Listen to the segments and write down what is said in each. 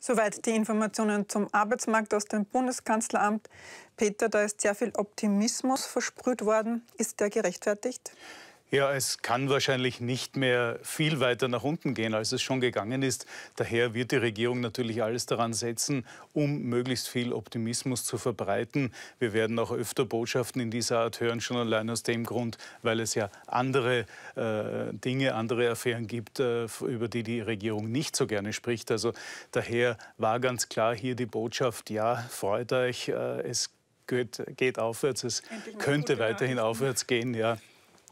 Soweit die Informationen zum Arbeitsmarkt aus dem Bundeskanzleramt. Peter, da ist sehr viel Optimismus versprüht worden. Ist der gerechtfertigt? Ja, es kann wahrscheinlich nicht mehr viel weiter nach unten gehen, als es schon gegangen ist. Daher wird die Regierung natürlich alles daran setzen, um möglichst viel Optimismus zu verbreiten. Wir werden auch öfter Botschaften in dieser Art hören, schon allein aus dem Grund, weil es ja andere äh, Dinge, andere Affären gibt, äh, über die die Regierung nicht so gerne spricht. Also daher war ganz klar hier die Botschaft, ja, freut euch, äh, es geht, geht aufwärts, es könnte weiterhin aufwärts gehen, ja.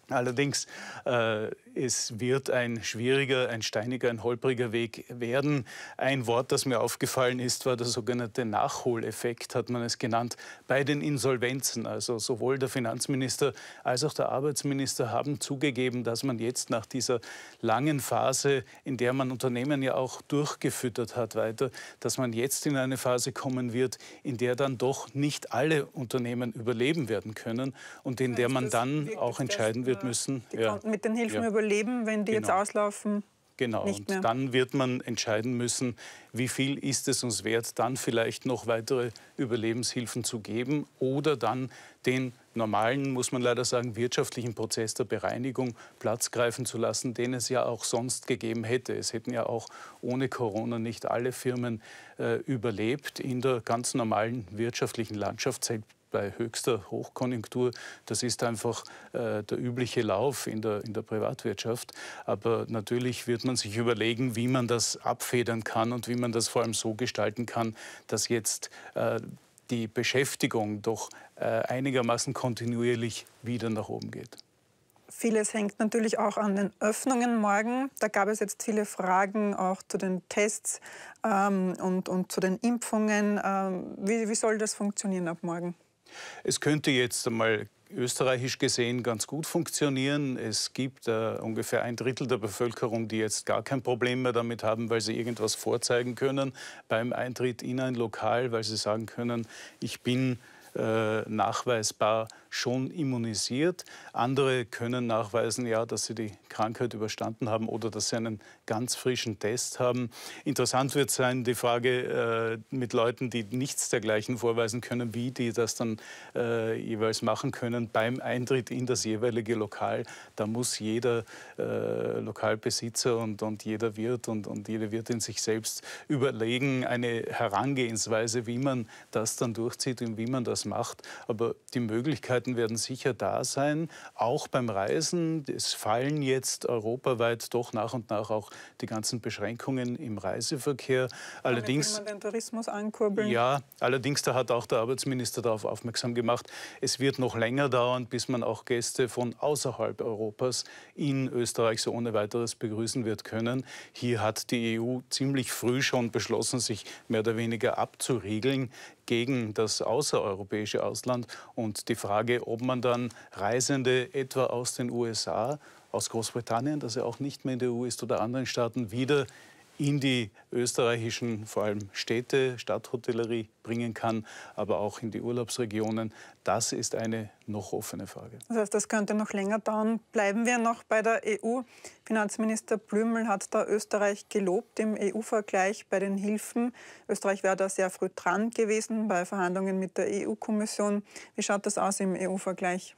Allerdings äh, es wird ein schwieriger, ein steiniger, ein holpriger Weg werden. Ein Wort, das mir aufgefallen ist, war der sogenannte Nachholeffekt, hat man es genannt, bei den Insolvenzen. Also sowohl der Finanzminister als auch der Arbeitsminister haben zugegeben, dass man jetzt nach dieser langen Phase, in der man Unternehmen ja auch durchgefüttert hat weiter, dass man jetzt in eine Phase kommen wird, in der dann doch nicht alle Unternehmen überleben werden können und in der man dann auch entscheiden wird müssen. Ja. Mit den Hilfen ja. überleben überleben, wenn die genau. jetzt auslaufen? Genau, und dann wird man entscheiden müssen, wie viel ist es uns wert, dann vielleicht noch weitere Überlebenshilfen zu geben oder dann den normalen, muss man leider sagen, wirtschaftlichen Prozess der Bereinigung Platz greifen zu lassen, den es ja auch sonst gegeben hätte. Es hätten ja auch ohne Corona nicht alle Firmen äh, überlebt in der ganz normalen wirtschaftlichen Landschaft, selbst, bei höchster Hochkonjunktur. Das ist einfach äh, der übliche Lauf in der, in der Privatwirtschaft. Aber natürlich wird man sich überlegen, wie man das abfedern kann und wie man das vor allem so gestalten kann, dass jetzt äh, die Beschäftigung doch äh, einigermaßen kontinuierlich wieder nach oben geht. Vieles hängt natürlich auch an den Öffnungen morgen. Da gab es jetzt viele Fragen auch zu den Tests ähm, und, und zu den Impfungen. Ähm, wie, wie soll das funktionieren ab morgen? Es könnte jetzt einmal österreichisch gesehen ganz gut funktionieren. Es gibt äh, ungefähr ein Drittel der Bevölkerung, die jetzt gar kein Problem mehr damit haben, weil sie irgendwas vorzeigen können beim Eintritt in ein Lokal, weil sie sagen können, ich bin äh, nachweisbar schon immunisiert. Andere können nachweisen, ja, dass sie die Krankheit überstanden haben oder dass sie einen ganz frischen Test haben. Interessant wird sein die Frage äh, mit Leuten, die nichts dergleichen vorweisen können, wie die das dann äh, jeweils machen können beim Eintritt in das jeweilige Lokal. Da muss jeder äh, Lokalbesitzer und, und jeder Wirt und, und jede Wirtin sich selbst überlegen, eine Herangehensweise, wie man das dann durchzieht und wie man das macht. Aber die Möglichkeiten werden sicher da sein, auch beim Reisen. Es fallen jetzt europaweit doch nach und nach auch die ganzen Beschränkungen im Reiseverkehr. Allerdings, Damit will man den Tourismus ankurbeln. Ja, allerdings, da hat auch der Arbeitsminister darauf aufmerksam gemacht, es wird noch länger dauern, bis man auch Gäste von außerhalb Europas in Österreich so ohne weiteres begrüßen wird können. Hier hat die EU ziemlich früh schon beschlossen, sich mehr oder weniger abzuriegeln gegen das Außereuropäische europäische Ausland. Und die Frage, ob man dann Reisende etwa aus den USA, aus Großbritannien, das ja auch nicht mehr in der EU ist, oder anderen Staaten wieder in die österreichischen, vor allem Städte, Stadthotellerie bringen kann, aber auch in die Urlaubsregionen. Das ist eine noch offene Frage. Das heißt, das könnte noch länger dauern. Bleiben wir noch bei der EU. Finanzminister Blümel hat da Österreich gelobt im EU-Vergleich bei den Hilfen. Österreich wäre da sehr früh dran gewesen bei Verhandlungen mit der EU-Kommission. Wie schaut das aus im EU-Vergleich?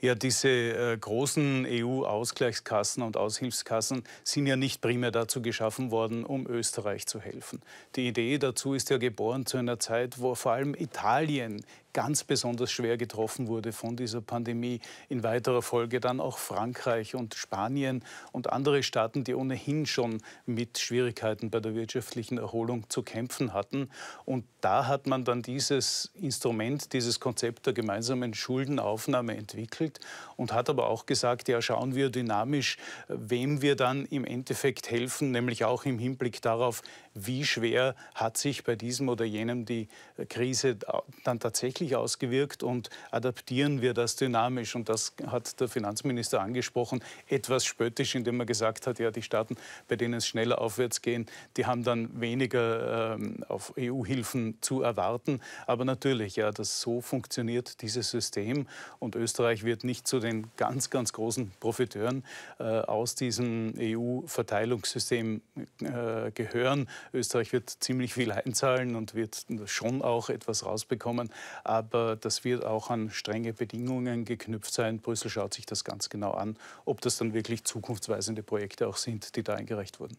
Ja, diese äh, großen EU-Ausgleichskassen und Aushilfskassen sind ja nicht primär dazu geschaffen worden, werden, um Österreich zu helfen. Die Idee dazu ist ja geboren zu einer Zeit, wo vor allem Italien ganz besonders schwer getroffen wurde von dieser Pandemie. In weiterer Folge dann auch Frankreich und Spanien und andere Staaten, die ohnehin schon mit Schwierigkeiten bei der wirtschaftlichen Erholung zu kämpfen hatten. Und da hat man dann dieses Instrument, dieses Konzept der gemeinsamen Schuldenaufnahme entwickelt und hat aber auch gesagt, ja, schauen wir dynamisch, wem wir dann im Endeffekt helfen, nämlich auch im Hinblick darauf, wie schwer hat sich bei diesem oder jenem die Krise dann tatsächlich tatsächlich ausgewirkt und adaptieren wir das dynamisch? Und das hat der Finanzminister angesprochen, etwas spöttisch, indem er gesagt hat, ja, die Staaten, bei denen es schneller aufwärts gehen, die haben dann weniger ähm, auf EU-Hilfen zu erwarten. Aber natürlich, ja, das, so funktioniert dieses System und Österreich wird nicht zu den ganz, ganz großen Profiteuren äh, aus diesem EU-Verteilungssystem äh, gehören. Österreich wird ziemlich viel einzahlen und wird schon auch etwas rausbekommen aber das wird auch an strenge Bedingungen geknüpft sein. Brüssel schaut sich das ganz genau an, ob das dann wirklich zukunftsweisende Projekte auch sind, die da eingereicht wurden.